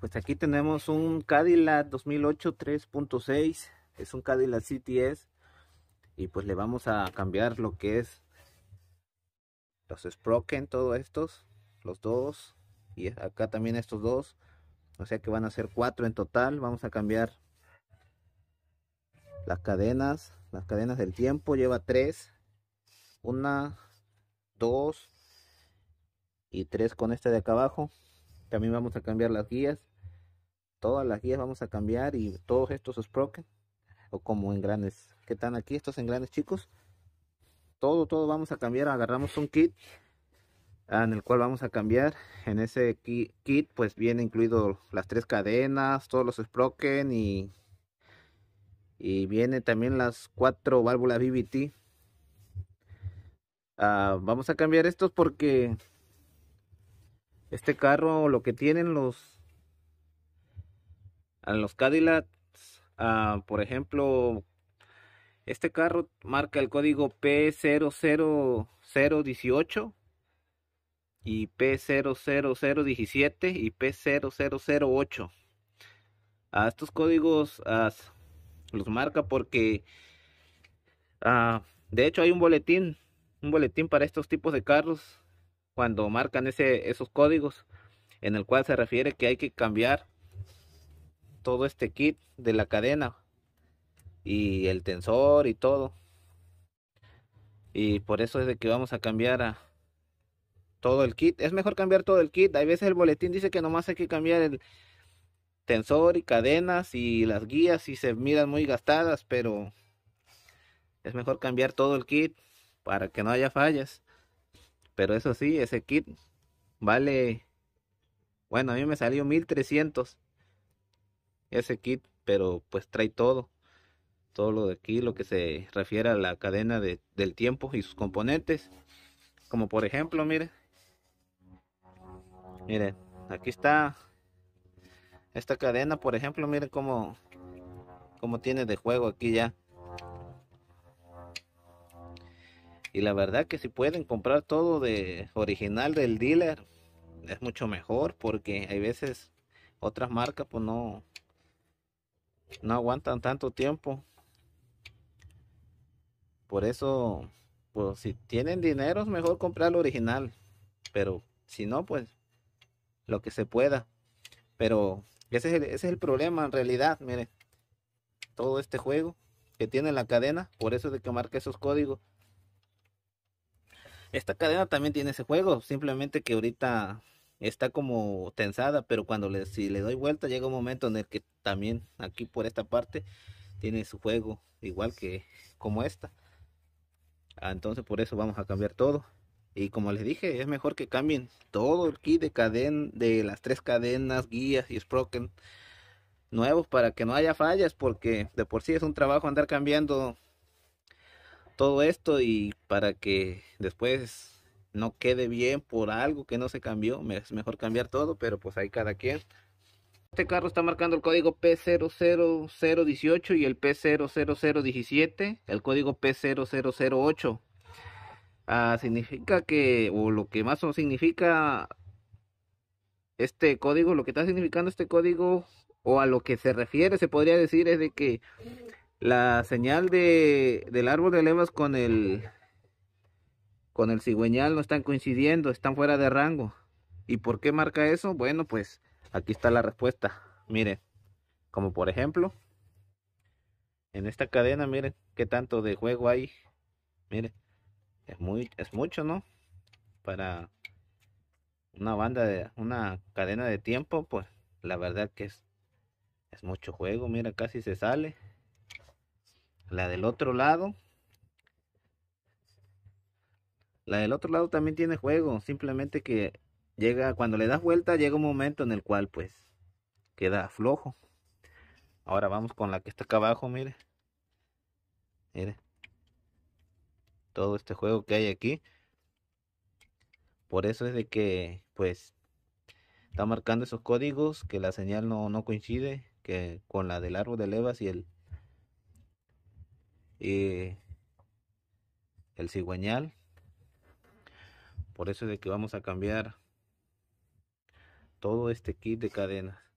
Pues aquí tenemos un Cadillac 2008 3.6, es un Cadillac CTS y pues le vamos a cambiar lo que es los Sproken, todos estos, los dos y acá también estos dos, o sea que van a ser cuatro en total, vamos a cambiar las cadenas, las cadenas del tiempo, lleva tres, una, dos y tres con esta de acá abajo, también vamos a cambiar las guías todas las guías vamos a cambiar y todos estos sproken. o como en grandes que están aquí estos grandes chicos todo todo vamos a cambiar agarramos un kit en el cual vamos a cambiar en ese kit pues viene incluido las tres cadenas todos los sproken. y y viene también las cuatro válvulas BBT ah, vamos a cambiar estos porque este carro lo que tienen los en los Cadillac, ah, por ejemplo, este carro marca el código P00018 y P00017 y P0008. A estos códigos ah, los marca porque ah, de hecho hay un boletín, un boletín para estos tipos de carros cuando marcan esos códigos en el cual se refiere que hay que cambiar todo este kit de la cadena y el tensor y todo. Y por eso es de que vamos a cambiar a todo el kit. Es mejor cambiar todo el kit. Hay veces el boletín dice que nomás hay que cambiar el tensor y cadenas y las guías y se miran muy gastadas, pero es mejor cambiar todo el kit para que no haya fallas. Pero eso sí, ese kit vale, bueno, a mí me salió 1300 ese kit, pero pues trae todo. Todo lo de aquí, lo que se refiere a la cadena de, del tiempo y sus componentes. Como por ejemplo, miren. Miren, aquí está esta cadena, por ejemplo, miren cómo, cómo tiene de juego aquí ya. Y la verdad que si pueden comprar todo de original del dealer, es mucho mejor porque hay veces otras marcas pues no, no aguantan tanto tiempo. Por eso, pues si tienen dinero es mejor comprar lo original. Pero si no, pues lo que se pueda. Pero ese es el, problema en realidad, mire. Todo este juego que tiene la cadena, por eso es de que marque esos códigos. Esta cadena también tiene ese juego, simplemente que ahorita está como tensada, pero cuando le, si le doy vuelta llega un momento en el que también aquí por esta parte tiene su juego igual que como esta. Ah, entonces por eso vamos a cambiar todo. Y como les dije, es mejor que cambien todo el kit de cadena, de las tres cadenas, guías y sproken. nuevos para que no haya fallas, porque de por sí es un trabajo andar cambiando todo esto y para que después no quede bien por algo que no se cambió, es mejor cambiar todo, pero pues ahí cada quien. Este carro está marcando el código P00018 y el P00017, el código P0008. Ah, significa que, o lo que más o significa este código, lo que está significando este código, o a lo que se refiere, se podría decir, es de que la señal de, del árbol de levas con el con el cigüeñal no están coincidiendo, están fuera de rango. ¿Y por qué marca eso? Bueno, pues aquí está la respuesta. Miren, como por ejemplo, en esta cadena, miren qué tanto de juego hay. Miren, es, muy, es mucho, ¿no? Para una banda de una cadena de tiempo, pues la verdad que es, es mucho juego. Mira, casi se sale. La del otro lado, la del otro lado también tiene juego, simplemente que llega, cuando le das vuelta, llega un momento en el cual pues queda flojo. Ahora vamos con la que está acá abajo, mire. Mire. Todo este juego que hay aquí. Por eso es de que pues está marcando esos códigos que la señal no, coincide que con la del árbol de levas y el y el cigüeñal por eso es de que vamos a cambiar todo este kit de cadenas.